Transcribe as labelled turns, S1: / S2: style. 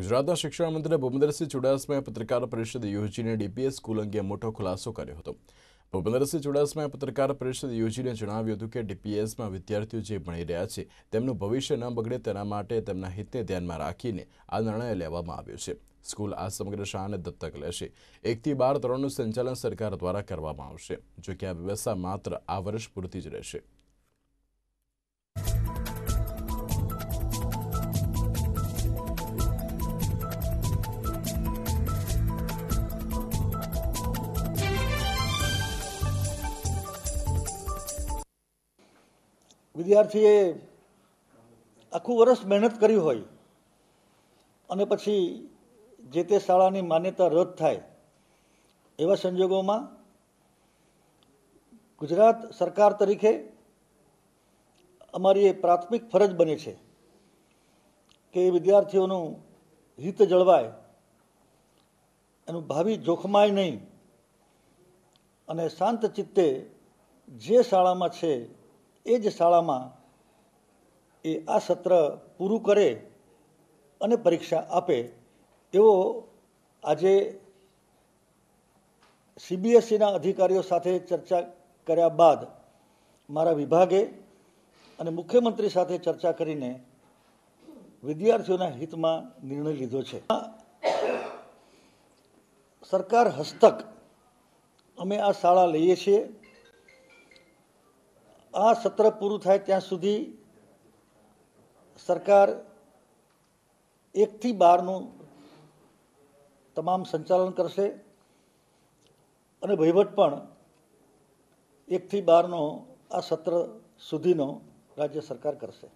S1: ગુજરાતના શિક્ષણ મંત્રી ભૂપેન્દ્રસિંહ ચુડાસમાએ પત્રકાર પરિષદ યોજીને ડીપીએસ સ્કૂલ અંગે મોટો ખુલાસો કર્યો હતો ભૂપેન્દ્રસિંહ ચુડાસમાએ પત્રકાર પરિષદ યોજીને જણાવ્યું હતું કે ડીપીએસમાં વિદ્યાર્થીઓ જે ભણી રહ્યા છે તેમનું ભવિષ્ય ન બગડે તેના માટે તેમના હિતને ધ્યાનમાં રાખીને આ નિર્ણય લેવામાં આવ્યો છે સ્કૂલ આ સમગ્ર શાળાને દત્તક લેશે એકથી બાર ત્રણનું સંચાલન સરકાર દ્વારા કરવામાં આવશે જોકે આ વ્યવસ્થા માત્ર આ વર્ષ પૂરતી જ રહેશે
S2: વિદ્યાર્થીએ આખું વર્ષ મહેનત કરી હોય અને પછી જે તે શાળાની માન્યતા રદ થાય એવા સંજોગોમાં ગુજરાત સરકાર તરીકે અમારી એ પ્રાથમિક ફરજ બને છે કે વિદ્યાર્થીઓનું હિત જળવાય એનું ભાવિ જોખમાય નહીં અને શાંત ચિત્તે જે શાળામાં છે એ જ શાળામાં એ આ સત્ર પૂરું કરે અને પરીક્ષા આપે એવો આજે સીબીએસઈના અધિકારીઓ સાથે ચર્ચા કર્યા બાદ મારા વિભાગે અને મુખ્યમંત્રી સાથે ચર્ચા કરીને વિદ્યાર્થીઓના હિતમાં નિર્ણય લીધો છે સરકાર હસ્તક અમે આ શાળા લઈએ છીએ આ સત્ર પૂરું થાય ત્યાં સુધી સરકાર એકથી બારનું તમામ સંચાલન કરશે અને વહીવટ પણ એકથી બારનો આ સત્ર સુધીનો રાજ્ય સરકાર કરશે